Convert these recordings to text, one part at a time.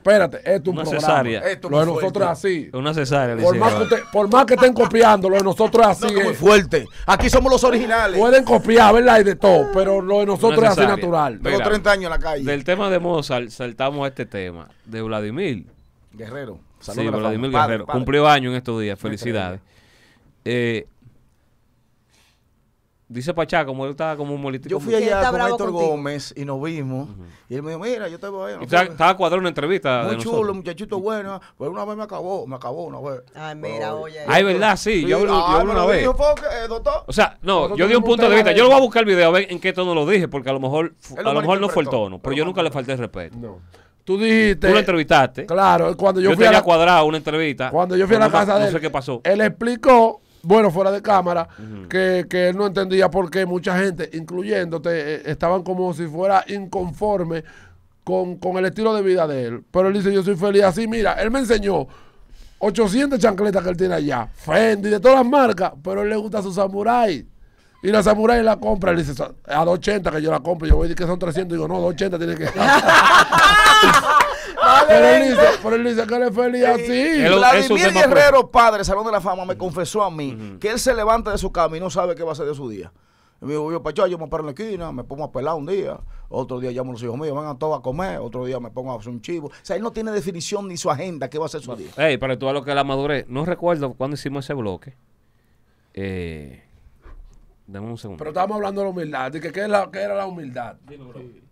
Espérate, esto es un programa. Esto lo de nosotros es así. Una cesárea. Por más, que por más que estén copiando, lo de nosotros es así. es. Muy eh. fuerte. Aquí somos los originales. Pueden copiar, ¿verdad? Y de todo, pero lo de nosotros es así natural. Tengo 30 años en la calle. Del tema de Mozart saltamos a este tema. De Vladimir. Guerrero. Saludos sí, Vladimir Guerrero. Cumplió año en estos días. Felicidades. Eh, Dice Pachá, como él estaba como un molito. Yo fui allá con Héctor Gómez y nos vimos. Y él me dijo, mira, yo te voy a ver. Estaba cuadrado una entrevista. Muy chulo, muchachito bueno. Pues una vez me acabó, me acabó una vez. Ay, mira, oye. Ay, eh. verdad, sí. yo, hablo, yo ah, una vez. Eh, o sea, no, yo di un punto de vista. Yo lo voy a buscar el video a ver en qué tono lo dije, porque a lo mejor, a lo mejor no fue el tono. Pero yo nunca le falté el respeto. No. Tú dijiste. Tú lo entrevistaste. Claro, cuando yo, yo fui a la, cuadrado una entrevista. Cuando yo fui a la casa No sé qué pasó. Él explicó bueno, fuera de cámara, que, él no entendía por qué mucha gente, incluyéndote, eh, eh, estaban como si fuera inconforme con, el estilo de vida de él. Pero él dice, yo soy feliz así. Mira, él me enseñó 800 chancletas que él tiene allá, Fendi, de todas las marcas, pero él le gusta su samurai. Y la samurai la compra, él dice, a 280 que yo la compro, yo voy a decir que son 300, digo, no, 280 tiene que... pero él dice, que él feliz así. Vladimir Guerrero, padre, Salón de la Fama, me confesó a mí que él se levanta de su cama y no sabe qué va a hacer de su día. Y me dijo, yo, pacho, yo me paro en la esquina, me pongo a pelar un día, otro día llamo a los hijos míos, vengan todos a comer, otro día me pongo a hacer un chivo. O sea, él no tiene definición ni su agenda, qué va a hacer su día. Ey, para tú lo que la madurez, no recuerdo cuándo hicimos ese bloque. Eh pero estábamos hablando de la humildad, de que qué, era la humildad.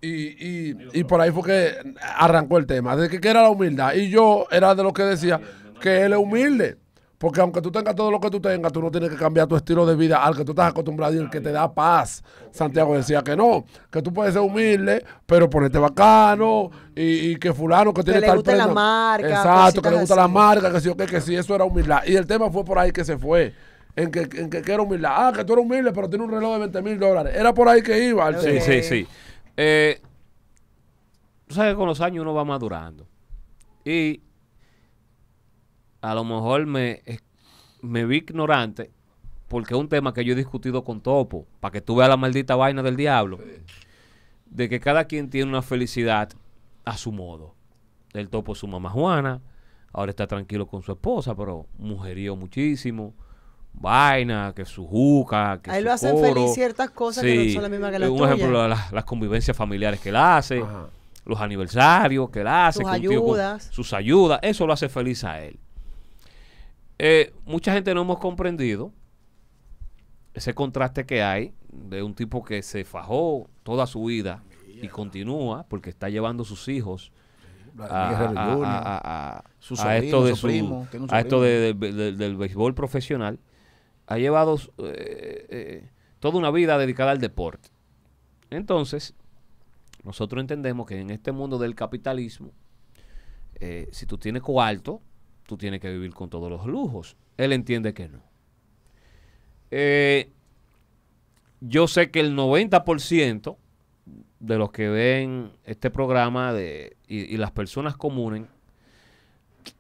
Y, y, y, por ahí fue que arrancó el tema, de que qué era la humildad. Y yo era de los que decía ah, que él es humilde. Porque aunque tú tengas todo lo que tú tengas, tú no tienes que cambiar tu estilo de vida al que tú estás acostumbrado y el ah, que te da paz. Santiago decía que no, que tú puedes ser humilde, pero ponerte bacano y, que fulano que, que tiene tal gusta la marca. Exacto, que le gusta la marca, que sí, que, que sí, eso era humildad. Y el tema fue por ahí que se fue en que, en que, era humilde. Ah, que tú eres humilde, pero tiene un reloj de 20 mil dólares. Era por ahí que iba. sí, sí, sí. Eh, tú sabes que con los años uno va madurando. Y a lo mejor me, me vi ignorante porque es un tema que yo he discutido con Topo, para que tú veas la maldita vaina del diablo, de que cada quien tiene una felicidad a su modo. El Topo es su mamá Juana, ahora está tranquilo con su esposa, pero mujerío muchísimo vaina, que su juca, que Ahí lo hacen feliz ciertas cosas que no son las mismas que las Un ejemplo, las, convivencias familiares que él hace, los aniversarios que él hace. Sus ayudas. sus ayudas, eso lo hace feliz a él. Eh, mucha gente no hemos comprendido ese contraste que hay de un tipo que se fajó toda su vida y continúa porque está llevando sus hijos a, a, a, a, esto del béisbol profesional ha llevado eh, eh, toda una vida dedicada al deporte. Entonces, nosotros entendemos que en este mundo del capitalismo, eh, si tú tienes cuarto, tú tienes que vivir con todos los lujos. Él entiende que no. yo sé que el 90% de los que ven este programa de, y, las personas comunes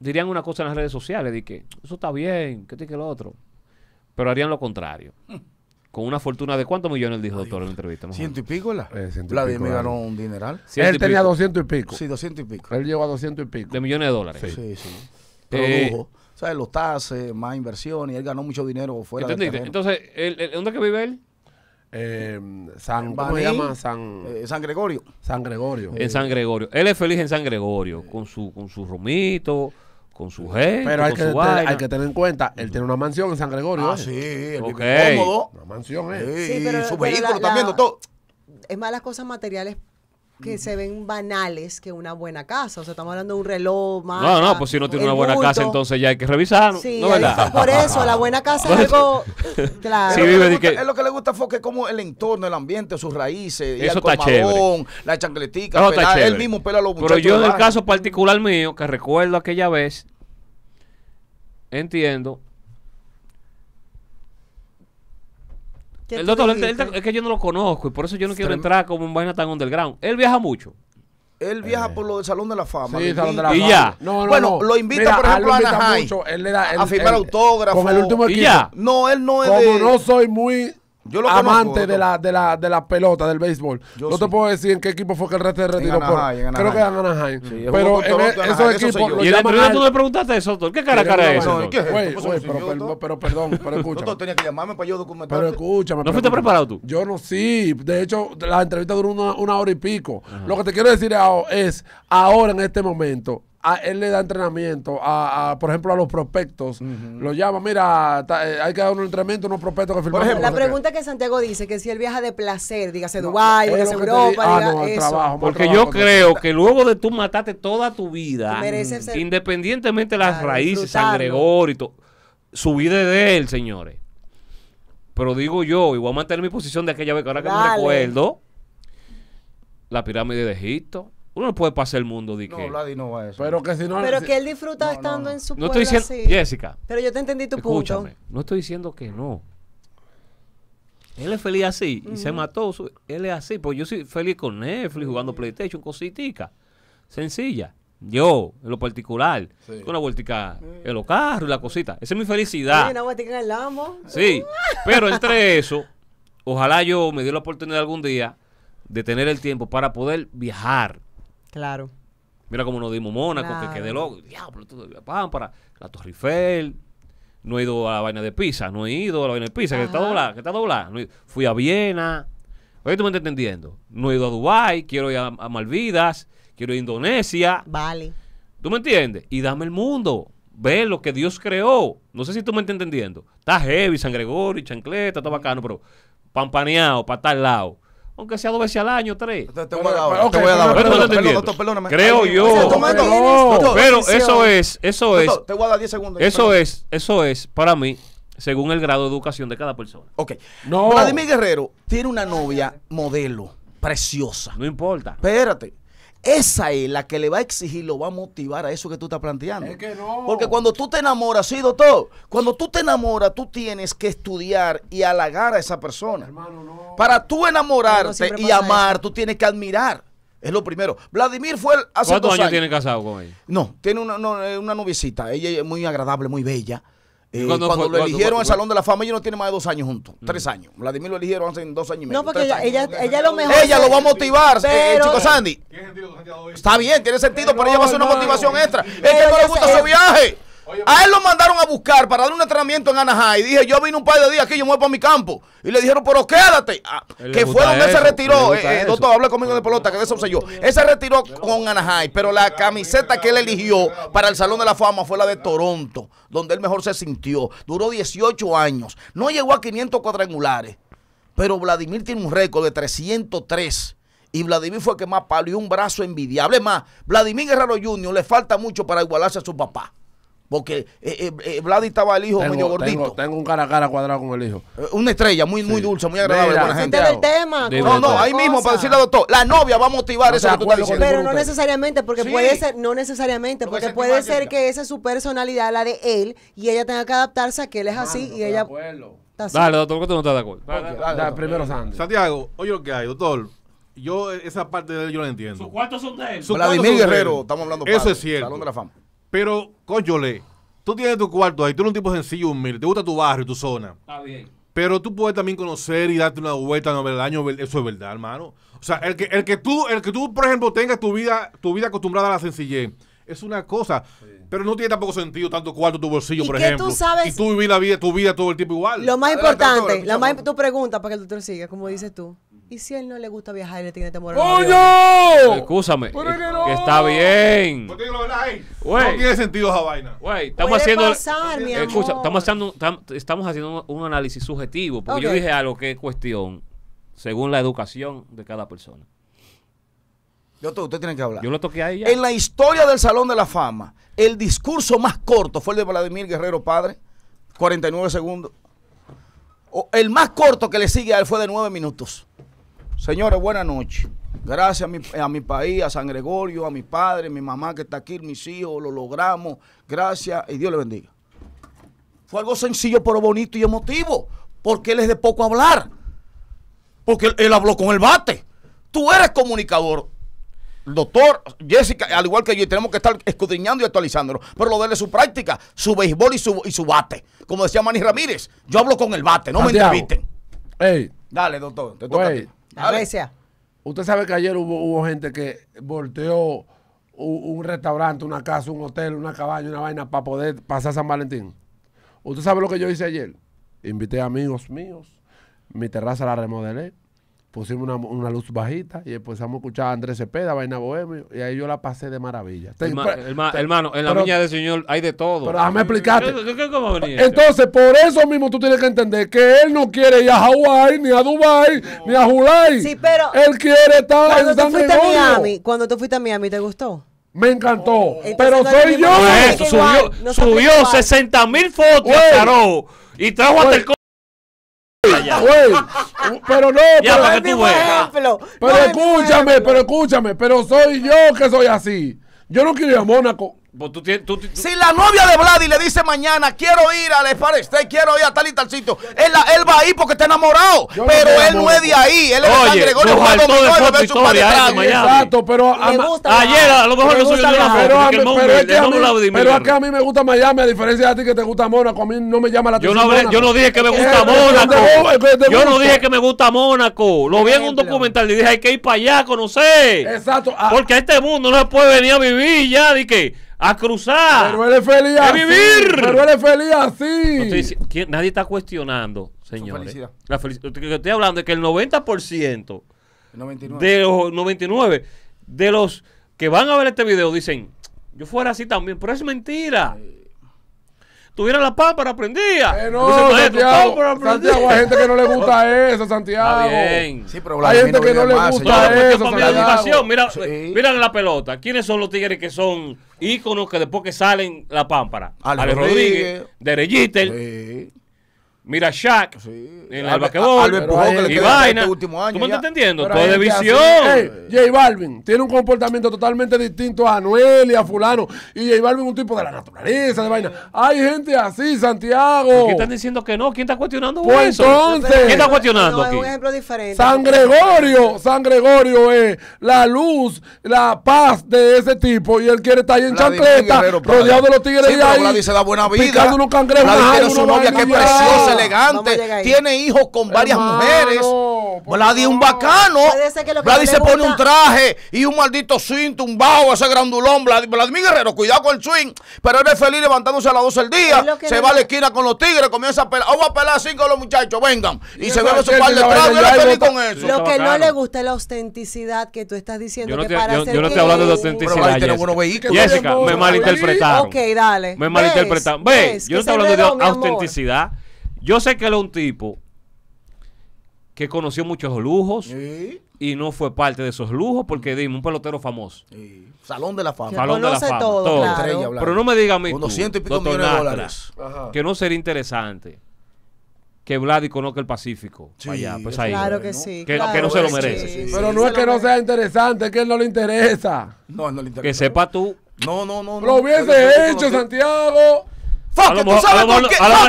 dirían una cosa en las redes sociales, de que eso está bien, que te que lo otro pero harían lo contrario. Con una fortuna de cuántos millones, dijo el doctor en la entrevista. Ciento y pico, la. Eh, ciento y ganó un dineral. Él tenía doscientos y pico. Sí, doscientos y pico. Él llegó a doscientos y pico. De millones de dólares. Sí, sí. Produjo. sabes, los tases, más inversión, y él ganó mucho dinero fuera ¿Entendiste? Entonces, ¿el, el, dónde que vive él? Eh, San, ¿Cómo se llama? Eh, Gregorio. San Gregorio. En San Gregorio. Él es feliz en San Gregorio, con su, con su romito, con su gente, Pero hay, con que, que tener en cuenta, él tiene una mansión en San Gregorio. Ah, ¿eh? sí, el cómodo. Una mansión, ¿eh? Sí, y su vehículo también, todo. doctor. Es más las cosas materiales que se ven banales que una buena casa. O sea, estamos hablando de un reloj, más. No, no, pues si no tiene una buena casa, entonces ya hay que revisar. Sí, por eso, la buena casa es algo. Claro. Sí, Es lo que le gusta- que- Es como el entorno, el ambiente, sus raíces, Eso está chévere. la chancletica, Eso está él mismo pela a los Pero yo, en el caso particular mío, que recuerdo aquella vez, entiendo. El doctor, es que yo no lo conozco y por eso yo no quiero entrar como un vaina tan underground. Él viaja mucho. Él viaja eh. por lo del Salón de la Fama. Sí, Salón de la y ya. bueno, lo invita, por ejemplo, a Anaheim. Él le da, él, a firmar autógrafos. el último Y ya. No, él no es Como no soy muy amante de, la, de, pelota, del béisbol. no te puedo decir en qué equipo fue que el resto se retiró. creo que era Anaheim. pero en e- esos equipos. y en el tú me preguntaste eso, ¿qué cara cara es eso? pero, perdón, pero escucha. Yo tenía que llamarme para yo documentar. Pero escúchame. ¿No fuiste preparado tú? Yo no, sí. De hecho, la entrevista duró una, hora y pico. Lo que te quiero decir es, ahora en este momento, él le da entrenamiento, a, por ejemplo, a los prospectos. Lo llama, mira, eh, hay que dar un entrenamiento unos prospectos que la pregunta que Santiago dice, que si él viaja de placer, dígase no, Dubái, dígase Europa, ah, Trabajo, Porque yo creo que luego de tú mataste toda tu vida, independientemente de las raíces, San Gregorio y todo, su vida es de él, señores. Pero digo yo, y voy a mantener mi posición de aquella vez que ahora que me recuerdo, la pirámide de Egipto. Uno no puede pasar el mundo de que. No, va a eso. Pero que si no. Pero que él disfruta estando en su pueblo. No estoy diciendo. Jessica. Pero yo te entendí tu No estoy diciendo que no. Él es feliz así y se mató. Él es así. Pues yo soy feliz con Netflix, jugando PlayStation, cositica. Sencilla. Yo, en lo particular, con una vueltica en los carros y la cosita. Esa es mi felicidad. Sí, una vueltica en el Lambo. Sí, pero entre eso, ojalá yo me dé la oportunidad algún día de tener el tiempo para poder viajar. Claro. Mira cómo nos dimos Mónaco, que quedé loco. Diablo, la Pámpara, la Torre Eiffel. No he ido a la vaina de Pisa, no he ido a la vaina de Pisa, que está doblada, que está doblada. Fui a Viena. Oye, tú me estás entendiendo. No he ido a Dubai, quiero ir a, Malvidas, quiero ir a Indonesia. Vale. ¿Tú me entiendes? Y dame el mundo. Ve lo que Dios creó. No sé si tú me estás entendiendo. Está heavy, San Gregorio, chancleta, está bacano, pero pampaneado para tal lado aunque sea dos veces al año, tres. Te, voy a dar ahora. Te voy a dar Creo yo. pero eso es, eso es. Te voy a dar 10 segundos. Eso es, eso es, para mí, según el grado de educación de cada persona. Ok. No. Vladimir Guerrero tiene una novia modelo, preciosa. No importa. Espérate esa es la que le va a exigir, lo va a motivar a eso que tú estás planteando. Porque cuando tú te enamoras, sí, doctor, cuando tú te enamoras, tú tienes que estudiar y halagar a esa persona. Para tú enamorarte y amar, tú tienes que admirar. Es lo primero. Vladimir fue el hace ¿Cuántos años, tiene casado con ella? No, tiene una, eh, una, una Ella es muy agradable, muy bella. Eh, cuando, lo eligieron al el Salón de la Fama, ellos no tienen más de dos años juntos, mm. tres años. Vladimir lo eligieron hace dos años y medio. No, porque ella, ella, lo mejor. Ella lo va a motivar, eh, Chico Sandy. Está bien, tiene sentido, pero, ella va a hacer una motivación extra. es que no le gusta su viaje. A él lo mandaron a buscar para dar un entrenamiento en Anaheim. Dije, yo vine un par de días aquí, yo me voy para mi campo. Y le dijeron, pero quédate. Ah, que fue donde se retiró. Eh, eh, doctor, habla conmigo de pelota, que de eso sé yo. Él se retiró con Anaheim, pero la camiseta que él eligió para el Salón de la Fama fue la de Toronto, donde él mejor se sintió. Duró 18 años. No llegó a 500 cuadrangulares. Pero Vladimir tiene un récord de 303. Y Vladimir fue el que más palió un brazo envidiable. más, Vladimir Guerrero Jr. le falta mucho para igualarse a su papá. Porque eh, eh, eh, Vladi estaba el hijo medio gordito. Tengo, un cara a cara cuadrado con el hijo. Eh, una estrella muy, muy dulce, muy agradable. para la gente. no, no, ahí mismo para decirle al doctor, la novia va a motivar eso que tú estás diciendo. Pero no necesariamente, porque puede ser, no necesariamente, porque, puede ser que, esa es su personalidad, la de él, y ella tenga que adaptarse a que él es así y ella. Dale, doctor, porque tú no estás de acuerdo. Dale, primero Sandy. Santiago, oye lo que hay, doctor yo esa parte de él yo la entiendo. Sus cuartos son de él. Vladimir Guerrero, estamos hablando. Eso es cierto. Salón de la fama. Pero, le tú tienes tu cuarto ahí, tú eres un tipo sencillo, humilde, te gusta tu barrio, tu zona. Está bien. Pero tú puedes también conocer y darte una vuelta, no el año, eso es verdad, hermano. O sea, el que, el que tú, el que tú, por ejemplo, tengas tu vida, tu vida acostumbrada a la sencillez, es una cosa. Pero no tiene tampoco sentido tanto cuarto tu bolsillo, por ejemplo. Tú y tú vivir la vida, tu vida todo el tiempo igual. Lo más importante, la más, tu pregunta para que el doctor siga, como dices tú. ¿Y si a él no le gusta viajar y le tiene temor a ¡Coño! Escúchame. no. está bien. No tiene sentido esa vaina. estamos haciendo. Eh, estamos, haciendo, un, análisis subjetivo. Porque yo dije algo que es cuestión según la educación de cada persona. Yo, usted tiene que hablar. Yo lo toqué ahí ya. En la historia del Salón de la Fama, el discurso más corto fue el de Vladimir Guerrero Padre, 49 segundos. O, el más corto que le sigue a él fue de 9 minutos. Señores, buenas noches. Gracias a mi, país, a San Gregorio, a mi padre, a mi mamá que está aquí, mis hijos, lo logramos. Gracias y Dios le bendiga. Fue algo sencillo pero bonito y emotivo, porque él es de poco hablar, porque él, habló con el bate. Tú eres comunicador, doctor Jessica, al igual que yo, tenemos que estar escudriñando y actualizándolo. Pero lo de su práctica, su béisbol y su, y su bate. Como decía Manny Ramírez, yo hablo con el bate, no me entrevisten. Dale, doctor, te toca. a ti. Usted sabe que ayer hubo, gente que volteó un, restaurante, una casa, un hotel, una cabaña, una vaina para poder pasar San Valentín. Usted sabe lo que yo hice ayer. Invité a amigos míos, mi terraza la remodelé, pusimos una, luz bajita y empezamos a escuchar a Andrés Cepeda, Vaina Bohemio, y ahí yo la pasé de maravilla. hermano, en la niña del Señor hay de todo. Pero déjame explicarte. Entonces, por eso mismo tú tienes que entender que él no quiere ir a Hawái, ni a Dubai, ni a Julai. pero. Él quiere estar en San Miami, Cuando tú fuiste a Miami, ¿te gustó? Me encantó. Oh. Pero soy yo. subió, 60 mil fotos, Y trajo hasta el pero no, pero, escúchame, pero escúchame, pero soy yo que soy así. Yo no quiero ir a Mónaco. Pues si la novia de Vladi le dice mañana, quiero ir a al State, quiero ir a tal y tal sitio, él, va ahí porque está enamorado. pero él no es de ahí. Él es Oye, de Gregorio Juan Domingo Exacto, pero ayer a lo mejor no soy yo foto. Pero, móvil, pero, es que a mí, pero a mí me gusta Miami, a diferencia de ti que te gusta Mónaco. A mí no me llama la atención. Yo no, dije que me gusta Mónaco. Yo no dije que me gusta Mónaco. Lo vi en un documental y dije, hay que ir para allá conocer. Exacto. Ah. Porque a este mundo no se puede venir a vivir ya. Dije, a cruzar. a vivir. Pero feliz así. nadie está cuestionando, señores. Felicidad. La Estoy hablando de que el 90% de los 99 de los que van a ver este video dicen, yo fuera así también, pero es mentira tuviera la pámpara prendida. Eh, no, pues, Santiago, Santiago, hay gente que no le gusta eso, Santiago. Sí, pero hay gente que no le gusta eso, Santiago. Mira, eh, mira la pelota. ¿Quiénes son los tigres que son íconos que después que salen la pámpara? Ale, Rodríguez, Derellitel sí. Mira Shaq en el basquetbol y vaina. el este último año, ¿Tú me estás entendiendo? Todo de visión. Jay J Balvin tiene un comportamiento totalmente distinto a Anuel y a fulano. Y J Balvin un tipo de la naturaleza, de vaina. Hay gente así, Santiago. ¿Quién están diciendo que no? ¿Quién está cuestionando pues eso? entonces. ¿Quién está cuestionando aquí? Es un ejemplo diferente. San Gregorio, San Gregorio es la luz, la paz de ese tipo. Y él quiere estar ahí en chancleta, rodeado de los tigres sí, y ahí. se da buena vida. Picando unos cangrejos. su novia que preciosa elegante, tiene hijos con varias mujeres. Vladi es un bacano. Vladi se pone un traje y un maldito swing tumbado, ese grandulón. Vladimir Guerrero, cuidado con el swing. Pero él es feliz levantándose a las 12 del día. Se va a la esquina con los tigres, comienza a pelar. Oh, Vamos a pelar así con los muchachos, vengan. Y se ve su par de trajes Él es con eso. Lo que no le gusta es la autenticidad que tú estás diciendo. Yo no estoy hablando de autenticidad. Jessica, me malinterpretaron. Ok, dale. Me malinterpretaron. Ve, yo no estoy hablando de autenticidad. Yo sé que él es un tipo que conoció muchos lujos y no fue parte de esos lujos porque dime, un pelotero famoso. Salón de la fama. Salón de Pero no me diga a mí, que no sería interesante que Vladi conozca el Pacífico. allá, pues, claro que sí. Que, no se lo merece. pero no es que no sea interesante, es que él no le interesa. Que sepa tú. No, no, no. Lo hubiese hecho, Santiago.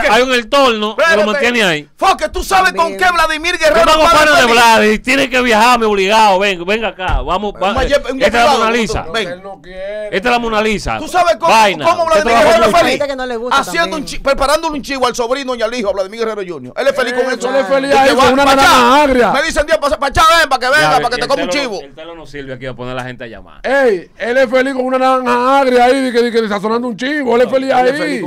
Hay un entorno que lo mantiene ahí. Foque, tú sabes con qué Vladimir Guerrero. Yo de Tiene que viajarme obligado. Venga, venga acá. Vamos. Esta es la Mona Lisa. Esta es la Mona Lisa. Tú sabes cómo este Vladimir Guerrero es feliz. Haciendo un preparándole un chivo al sobrino y al hijo, Vladimir Guerrero Jr. Él es feliz con eso. Él es feliz ahí con una naranja agria. Me dicen, Dios, para echar, que venga, para que te coma un chivo. El telo no sirve aquí a poner a la gente a llamar. Ey, él es feliz con una naranja agria ahí, que está sonando un chivo. Él es feliz ahí.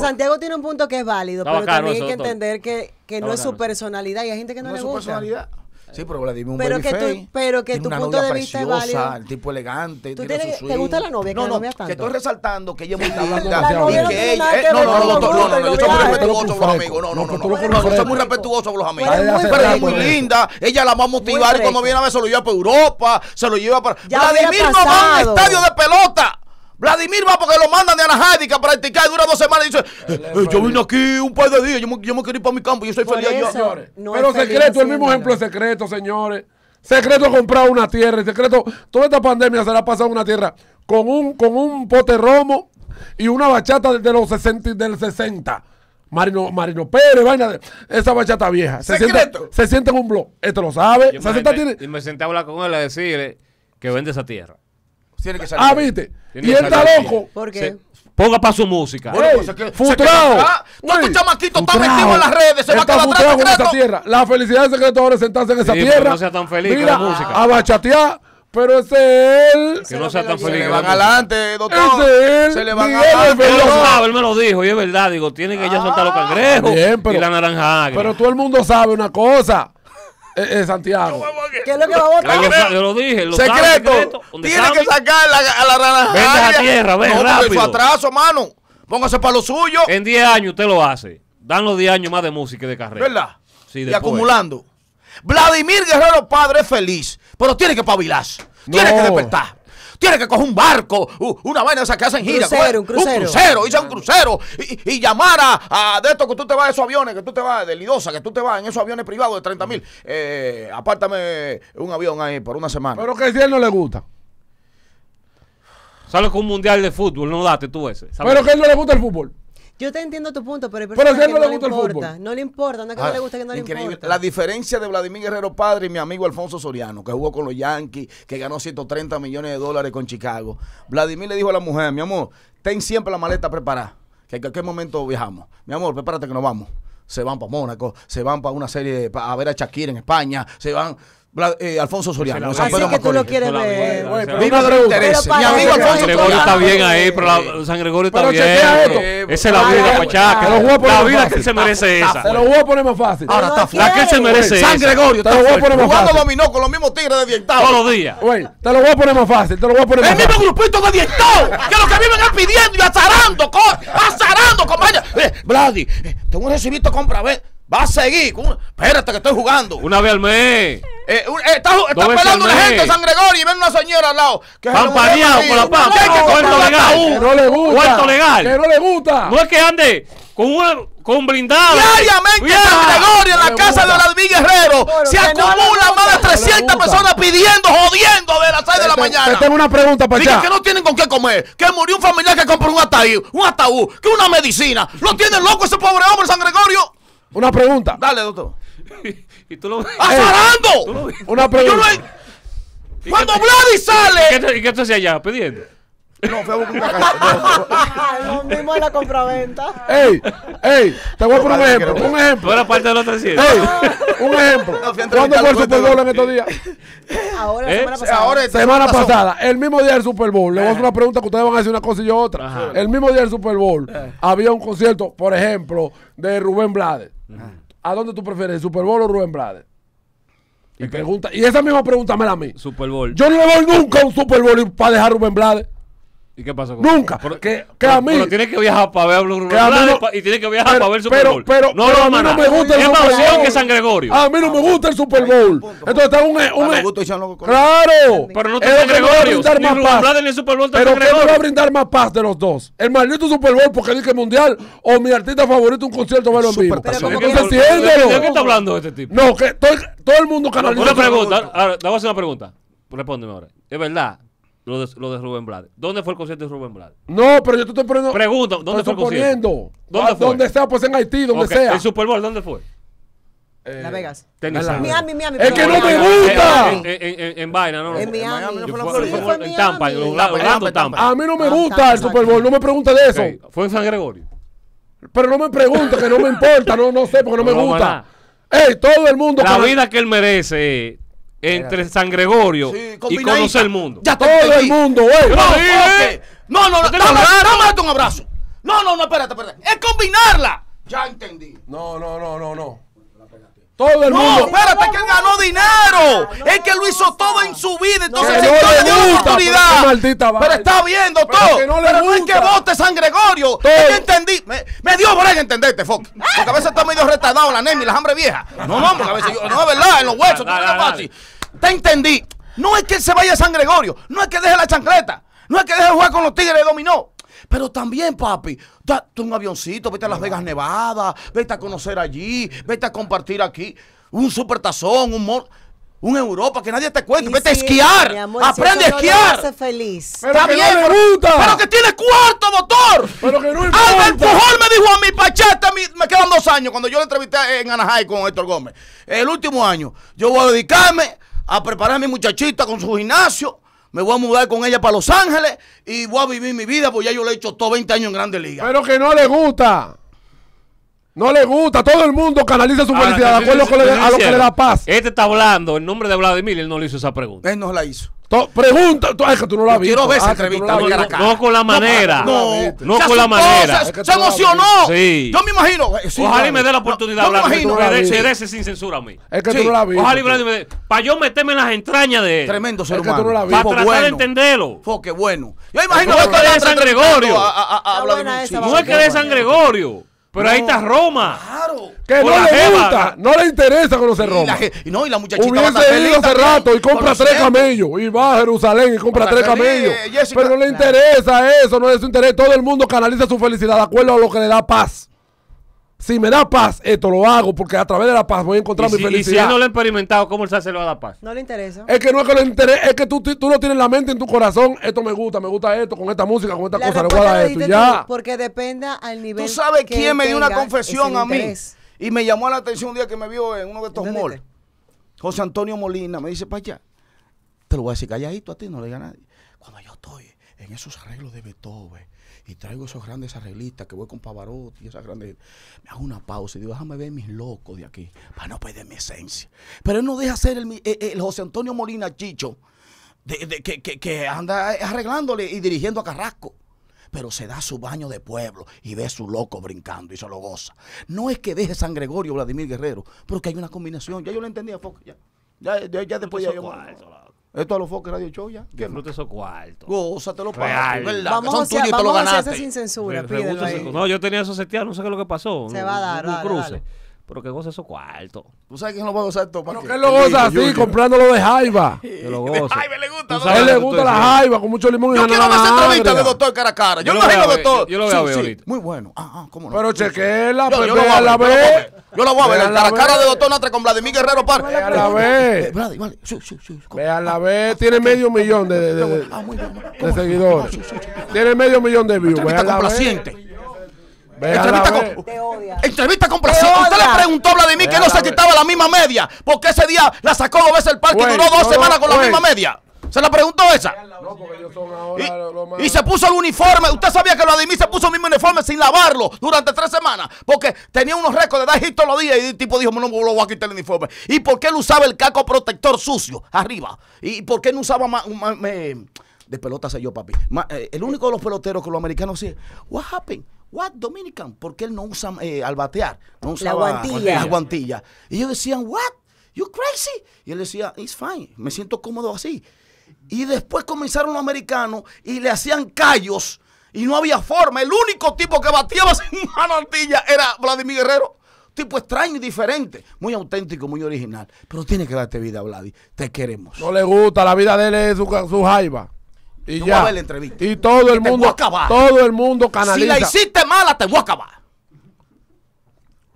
Santiago tiene un punto que es válido, pero también hay que entender que, que no es su personalidad y hay gente que no, le gusta. su personalidad. Sí, pero Vladimir un pero que tú, Pero que tu punto de vista es válido. El tipo elegante, tiene ¿Te gusta la novia? No, que no, no tanto. que estoy resaltando que ella es muy tablada. ella... No, no, no, no, no, yo soy muy respetuoso con los amigos. No, no, no, no, yo soy muy respetuoso con los amigos. Pero ella es muy linda, ella la va a motivar y cuando viene a ver se lo lleva para Europa, se lo lleva para... Vladimir no va a un estadio de pelota. Vladimir va porque lo mandan de Anaheim a practicar, dura dos semanas y dice, eh, yo vine aquí un par de días, yo me, quiero ir para mi campo, yo soy feliz allá. Pero secreto, el mismo ejemplo es secreto, señores. Secreto comprar una tierra, secreto, toda esta pandemia se la ha pasado una tierra con un, con un pote romo y una bachata de los 60, del 60. Marino, Marino Pérez, vaina de esa bachata vieja. Se siente en un blog. Esto lo sabe. me, y me senté a hablar con él a decirle que vende esa tierra. Tiene que ah, salir. Ah, viste. y él está loco. ¿Por qué? Ponga para su música. Bueno, pues, que- Futrao. chamaquito está metido en las redes. Se va a acabar quedar atrás de este tierra. La felicidad es que ahora es sentarse en esa tierra. no sea tan feliz con la música. a bachatear. Pero ese es él. que no sea tan Se le van adelante, doctor. es él. Se le van a adelante. Él lo sabe, él me lo dijo, y es verdad. Digo, Tiene que ya soltar los ah, cangrejos y la naranja. Pero todo el mundo sabe una cosa. Eh, eh, Santiago. ¿Qué es lo que va a Yo, lo, dije, lo dije. secreto. Tiene que sacar a la rana. Venga a tierra, ven rápido. Su mano. Póngase para lo suyo. En 10 años usted lo hace. Dan los 10 años más de música y de carrera. ¿Verdad? Sí, y acumulando. Vladimir Guerrero Padre es feliz, pero tiene que pavilar. Tiene que despertar tiene que coger un barco, una vaina esa que hacen gira. Crucero, un crucero. Un crucero, hice un crucero. Y, y llamar a, de esto que tú te vas a esos aviones, que tú te vas de Lidosa, que tú te vas en esos aviones privados de 30 mil. Eh, apártame un avión ahí por una semana. Pero que si a él no le gusta. Sale con un mundial de fútbol, no date tú ese. Pero que a él no le gusta el fútbol. Yo te entiendo tu punto, pero pero no, le no le importa. No le importa, no es que no le ah, gusta, que no le importa. La diferencia de Vladimir Guerrero padre y mi amigo Alfonso Soriano, que jugó con los Yankees, que ganó 130 millones de dólares con Chicago. Vladimir le dijo a la mujer, mi amor, ten siempre la maleta preparada, que en cualquier momento viajamos. Mi amor, prepárate que nos vamos se van para Mónaco, se van para una serie a ver a Shakira en España, se van, eh, Alfonso Soriano. No Pedro Así que tú lo quieres ver. Pues, Viva Mi amigo Alfonso Gregorio está bien ahí, pero San Gregorio está bien. Esa es la vida, Pachaca. La vida que se merece esa. Te lo voy a poner más fácil. Ahora está La que se merece San Gregorio, te lo voy a poner más fácil. Jugando dominó con los mismos tigres de dientado. Todos los días. te lo voy a poner más fácil, te lo voy a poner más El mismo grupito de dientado que los que viven están pidiendo y azarando, azarando, compañero. Eh, Vladi, eh, tengo un recibito compra, a Va a seguir. Espérate que estoy jugando. Una vez al mes. Eh, eh, está, pelando una gente de San Gregorio y ven una señora al lado. Que con la pampa. Cuarto legal. no le gusta. Que no le gusta. No es que ande con un con blindado. Diariamente en San Gregorio, en la casa de Vladimir Guerrero, se acumulan más de 300 personas pidiendo, jodiendo de las 6 de la mañana. tengo una pregunta para Dicen que no tienen con qué comer, que murió un familiar que compró un ataúd, un ataúd, que una medicina. ¿Lo tiene loco ese pobre hombre, San Gregorio? Una pregunta. Dale, doctor. y tú lo ves. ¡Azarando! ¡Ah, una pregunta. Yo ¡Cuando Vladi sale! ¿Y qué tú hacías allá pidiendo? No, fue a buscar una casa. Lo mismo en la compraventa. ¡Ey! ¡Ey! Te voy a poner un ejemplo. Un ejemplo. Era parte de los 300. ¡Ey! Un ejemplo. ¿Cuándo fue el Super Bowl en estos días? Ahora, ¿Eh? semana pasada. semana pasada. El mismo día del Super Bowl. Le voy a hacer una pregunta que ustedes van a decir una cosa y yo otra. El mismo día del Super Bowl eh. había un concierto, por ejemplo, de Rubén Blades. ¿a dónde tú prefieres, el Super Bowl o Rubén Blades? Y, pregunta, y esa misma pregunta me la a mí. Super Bowl. Yo no le voy nunca a un Super Bowl para dejar Rubén Blades. ¿Y qué pasó con Nunca. Pero, que, que a mí. Pero tienes que viajar para ver a Blue no, y tiene que viajar para ver el Super Bowl. Pero, no, a mí no me gusta el Super Bowl. que San Gregorio. A mí no me gusta el Super Bowl. Entonces está un. un ah, claro. Pero no te San Gregorio. Va a ni más paz. pero ¿qué me va a brindar más paz de los dos? El maldito Super Bowl porque dije mundial o mi artista favorito un concierto verlo en vivo. ¿De qué está hablando este tipo? No, que todo el mundo canaliza. Una pregunta. Ahora, te voy a hacer una pregunta. Respóndeme ahora. Es verdad lo de, lo Rubén Blades. ¿Dónde fue el concierto de Rubén Blades? No, pero yo te estoy poniendo. Pregunto, ¿dónde fue el concierto? Poniendo, ¿Dónde ah, fue? Donde sea, pues en Haití, donde sea. ¿El Super Bowl dónde fue? Eh, Las Vegas. Tenisana. Miami, Miami. ¡Es que no me gusta! En, vaina, ¿no? En Miami. en Tampa, Tampa. A mí no me gusta el Super Bowl, no me preguntes de eso. Fue en San Gregorio. Pero no me pregunte, que no me importa, no, no sé, porque no, no me gusta. ¡Ey, todo el mundo! La vida que él merece eh entre San Gregorio y conoce el mundo. todo el mundo, güey. Eh. Eh. No, no, no, no, dame, un abrazo. No, no, no, espérate, espérate. Es combinarla. Ya entendí. No, no, no, no, no. Todo el mundo no, mundo. espérate, que él ganó dinero. es que lo hizo todo en su vida. Entonces, si no le dio la oportunidad. Pero, está viendo todo. pero no es que vote San Gregorio. Todo. Es que entendí. Me, dio por entenderte, Fox. Porque a veces está medio retardado la nena y la hambre vieja. No, no, a veces yo. No, es verdad, en los huesos. no es fácil te entendí. No es que se vaya a San Gregorio, no es que deje la chancleta, no es que deje jugar con los tigres de dominó. Pero también, papi, date un avioncito, vete a Las Vegas, Nevada, vete a conocer allí, vete a compartir aquí. Un supertazón, un un Europa que nadie te cuente. Vete a esquiar. Aprende a esquiar. feliz. Pero Está que bien, Pero, que tiene cuarto motor. Pero que no me dijo a mi pacheta, me quedan dos años cuando yo le entrevisté en Anaheim con Héctor Gómez. El último año, yo voy a dedicarme a preparar a mi muchachita con su gimnasio. Me voy a mudar con ella para Los Ángeles y voy a vivir mi vida, porque ya yo le he hecho todo 20 años en Grandes Ligas. Pero que no le gusta. No le gusta, todo el mundo canaliza su ah, felicidad de acuerdo a, lo, que le da paz. Este está hablando, en nombre de Vladimir, él no le hizo esa pregunta. Él no la hizo. pregunta, tú, es que tú no la viste. Quiero ver esa ah, entrevista, no, la no, con la manera. No, no, con la manera. se emocionó. Yo me imagino. Eh, Ojalá y me dé la oportunidad de hablar. Me sin censura a mí. Es que tú no la viste. Ojalá me Para yo meterme en las entrañas de él. Tremendo ser humano. Para tratar de entenderlo. bueno. Yo imagino que de San Gregorio. No es que de San Gregorio. Pero ahí está Roma. Claro. Que no le gusta, no le interesa conocer Roma. Y, no, y la muchachita Hubiese ido hace rato y compra tres camellos. Y va a Jerusalén y compra tres camellos. Eh, pero no le interesa eso, no es su interés. Todo el mundo canaliza su felicidad de acuerdo a lo que le da paz. Si me da paz, esto lo hago porque a través de la paz voy a encontrar mi felicidad. Y si él no lo ha experimentado, ¿cómo él se lo va a paz? No le interesa. Es que no es que le interese, es que tú, tú no tienes la mente, en tu corazón. Esto me gusta, me gusta esto, con esta música, con esta cosa, le voy a dar esto ya. Porque dependa al nivel. ¿Tú sabes quién me dio una confesión a mí? Y me llamó la atención un día que me vio en uno de estos malls. José Antonio Molina me dice, Pacha te lo voy a decir calladito a ti, no le diga a nadie. Cuando yo estoy en esos arreglos de Beethoven, y traigo esos grandes arreglistas que voy con Pavarotti y esas grandes. Me hago una pausa y digo, déjame ver mis locos de aquí para no perder mi esencia. Pero él no deja ser el, eh, eh, José Antonio Molina Chicho que, anda arreglándole y dirigiendo a Carrasco pero se da su baño de pueblo y ve a su loco brincando y se lo goza. No es que deje San Gregorio o Vladimir Guerrero, porque hay una combinación. Ya yo lo entendía, Ya, ya, ya, ya después ya yo. Esto a los Fox Radio Show ya. Disfrute esos cuartos. Gózatelo para ¿verdad? son tuyos y te lo ganaste. Vamos a hacer sin censura, pídelo No, yo tenía eso seteado, no sé qué es lo que pasó. Se va a dar, un, cruce. Pero que goce esos cuarto ¿Tú sabes quién no va a gozar todo? Pero qué lo goza así, comprándolo de jaiba. Que lo Jaiba le gusta, A él le gusta la jaiba con mucho limón y Yo quiero más entrevista de doctor cara a cara. Yo, imagino doctor. Yo lo veo ahorita. Muy bueno. Ah, ah cómo no. Pero chequela, yo, yo la vez Yo la voy a ver. La cara de doctor Natre con Vladimir Guerrero Park a la vez. Ve a la vez. Tiene medio millón de seguidores. Tiene medio millón de views. Ve a la vez. Entrevista con, entrevista Presidente. Usted le preguntó a Vladimir que no se quitaba la misma media. Porque ese día la sacó dos veces el parque y duró dos semanas con la misma media. ¿Se la preguntó esa? No, porque ellos son ahora y, y se puso el uniforme. ¿Usted sabía que Vladimir se puso el mismo uniforme sin lavarlo durante tres semanas? Porque tenía unos récords de dar los días y el tipo dijo, no lo voy a quitar el uniforme. ¿Y por qué él usaba el caco protector sucio arriba? ¿Y por qué no usaba más... de pelota sé yo, papi. Eh, el único de los peloteros que los americanos sí. What happened? what Dominican, porque él no usa eh, al batear, no usa la guantilla. Y ellos decían, what, you crazy. Y él decía, it's fine, me siento cómodo así. Y después comenzaron los americanos y le hacían callos y no había forma. El único tipo que bateaba sin antilla era Vladimir Guerrero. Tipo extraño y diferente, muy auténtico, muy original. Pero tiene que darte vida, Vladimir. Te queremos. No le gusta, la vida de él su jaiba. Y ya. Voy a ver la entrevista. Y todo el mundo. todo el mundo canaliza. Si la hiciste mala, te voy a acabar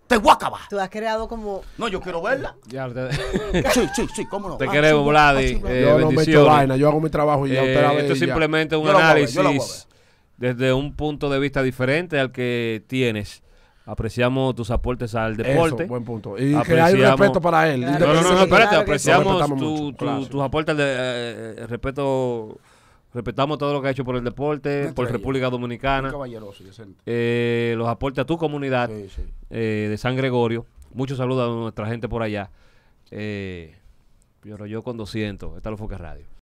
te voy a acabar. Tú has creado como. No, yo quiero verla. te... sí, sí, sí, cómo no. Te queremos, ah, Vladi. Eh, yo no meto vaina, yo hago mi trabajo y ya eh, Esto es simplemente un análisis desde un punto de vista diferente al que tienes. Apreciamos tus aportes al deporte. Eso, buen punto. Y apreciamos... que hay respeto para él. no, no, no, espérate, apreciamos tu, tus aportes de eh, respeto Respetamos todo lo que ha hecho por el deporte, por República Dominicana. Eh, los aportes a tu comunidad eh, de San Gregorio. Muchos saludos a nuestra gente por allá. Eh, yo, con 200. está los Foque Radio.